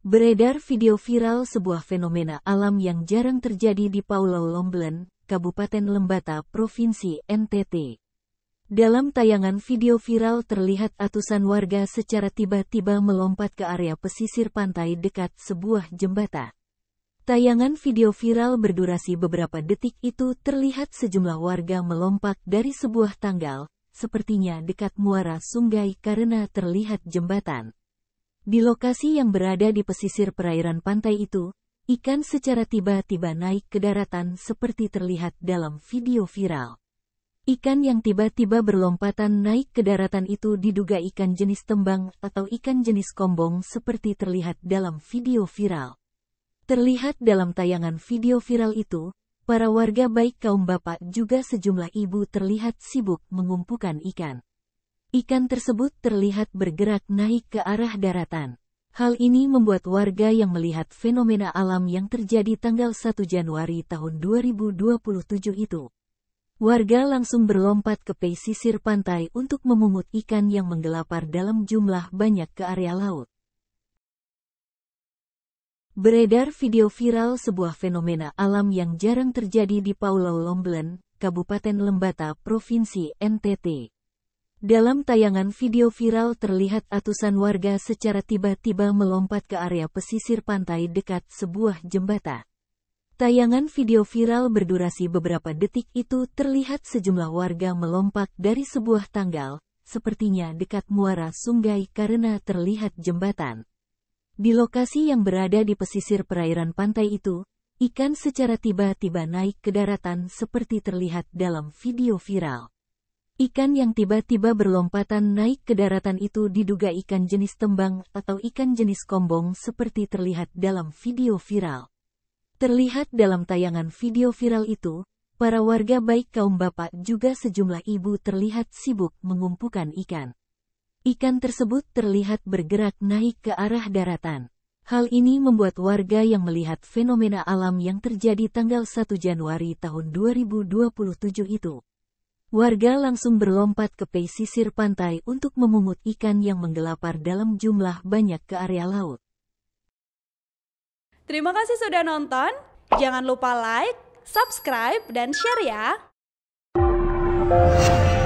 Beredar video viral sebuah fenomena alam yang jarang terjadi di Pulau Lomblen, Kabupaten Lembata, Provinsi NTT. Dalam tayangan video viral terlihat atusan warga secara tiba-tiba melompat ke area pesisir pantai dekat sebuah jembatan. Tayangan video viral berdurasi beberapa detik itu terlihat sejumlah warga melompat dari sebuah tanggal, sepertinya dekat muara sungai karena terlihat jembatan. Di lokasi yang berada di pesisir perairan pantai itu, ikan secara tiba-tiba naik ke daratan seperti terlihat dalam video viral. Ikan yang tiba-tiba berlompatan naik ke daratan itu diduga ikan jenis tembang atau ikan jenis kombong seperti terlihat dalam video viral. Terlihat dalam tayangan video viral itu, para warga baik kaum bapak juga sejumlah ibu terlihat sibuk mengumpulkan ikan. Ikan tersebut terlihat bergerak naik ke arah daratan. Hal ini membuat warga yang melihat fenomena alam yang terjadi tanggal 1 Januari tahun 2027 itu. Warga langsung berlompat ke pesisir pantai untuk memungut ikan yang menggelapar dalam jumlah banyak ke area laut. Beredar video viral sebuah fenomena alam yang jarang terjadi di Pulau Lomblen, Kabupaten Lembata, Provinsi NTT. Dalam tayangan video viral terlihat atusan warga secara tiba-tiba melompat ke area pesisir pantai dekat sebuah jembatan. Tayangan video viral berdurasi beberapa detik itu terlihat sejumlah warga melompat dari sebuah tanggal, sepertinya dekat muara sungai karena terlihat jembatan. Di lokasi yang berada di pesisir perairan pantai itu, ikan secara tiba-tiba naik ke daratan seperti terlihat dalam video viral. Ikan yang tiba-tiba berlompatan naik ke daratan itu diduga ikan jenis tembang atau ikan jenis kombong seperti terlihat dalam video viral. Terlihat dalam tayangan video viral itu, para warga baik kaum bapak juga sejumlah ibu terlihat sibuk mengumpulkan ikan. Ikan tersebut terlihat bergerak naik ke arah daratan. Hal ini membuat warga yang melihat fenomena alam yang terjadi tanggal 1 Januari tahun 2027 itu Warga langsung berlompat ke pesisir pantai untuk memungut ikan yang menggelapar dalam jumlah banyak ke area laut. Terima kasih sudah nonton. Jangan lupa like, subscribe, dan share ya.